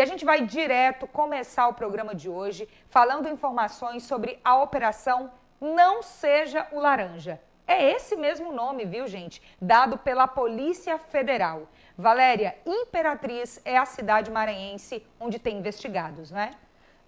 E a gente vai direto começar o programa de hoje falando informações sobre a operação Não Seja o Laranja. É esse mesmo nome, viu, gente? Dado pela Polícia Federal. Valéria, Imperatriz é a cidade maranhense onde tem investigados, né?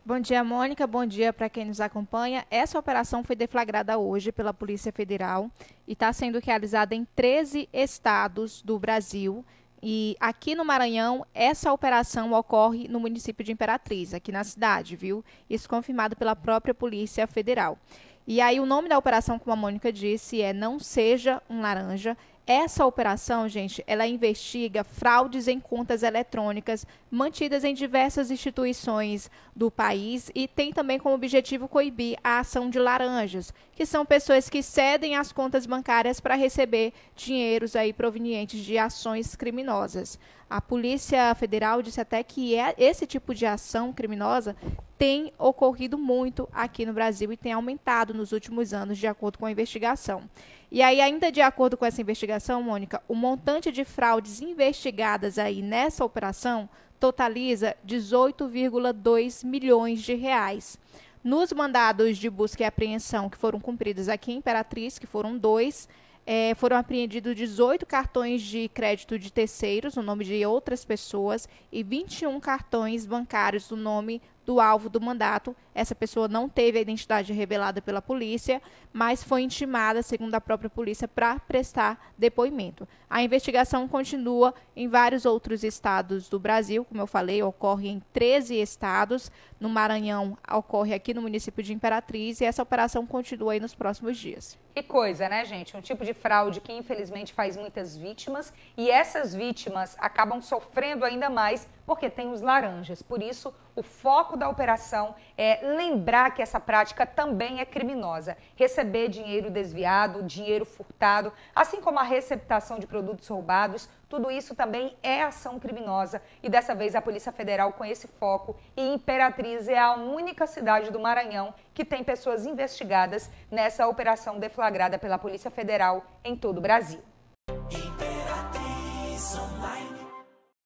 Bom dia, Mônica. Bom dia para quem nos acompanha. Essa operação foi deflagrada hoje pela Polícia Federal e está sendo realizada em 13 estados do Brasil. E aqui no Maranhão, essa operação ocorre no município de Imperatriz, aqui na cidade, viu? Isso confirmado pela própria Polícia Federal. E aí o nome da operação, como a Mônica disse, é Não Seja um Laranja. Essa operação, gente, ela investiga fraudes em contas eletrônicas mantidas em diversas instituições do país e tem também como objetivo coibir a ação de laranjas, que são pessoas que cedem as contas bancárias para receber dinheiros aí provenientes de ações criminosas. A Polícia Federal disse até que é esse tipo de ação criminosa tem ocorrido muito aqui no Brasil e tem aumentado nos últimos anos, de acordo com a investigação. E aí, ainda de acordo com essa investigação, Mônica, o montante de fraudes investigadas aí nessa operação totaliza 18,2 milhões de reais. Nos mandados de busca e apreensão que foram cumpridos aqui em Imperatriz, que foram dois, é, foram apreendidos 18 cartões de crédito de terceiros, no nome de outras pessoas, e 21 cartões bancários no nome do alvo do mandato. Essa pessoa não teve a identidade revelada pela polícia, mas foi intimada, segundo a própria polícia, para prestar depoimento. A investigação continua em vários outros estados do Brasil, como eu falei, ocorre em 13 estados. No Maranhão, ocorre aqui no município de Imperatriz e essa operação continua aí nos próximos dias. Que coisa, né, gente? Um tipo de fraude que infelizmente faz muitas vítimas e essas vítimas acabam sofrendo ainda mais porque tem os laranjas. Por isso, o foco foco da operação é lembrar que essa prática também é criminosa. Receber dinheiro desviado, dinheiro furtado, assim como a receptação de produtos roubados, tudo isso também é ação criminosa. E dessa vez a Polícia Federal com esse foco. E Imperatriz é a única cidade do Maranhão que tem pessoas investigadas nessa operação deflagrada pela Polícia Federal em todo o Brasil.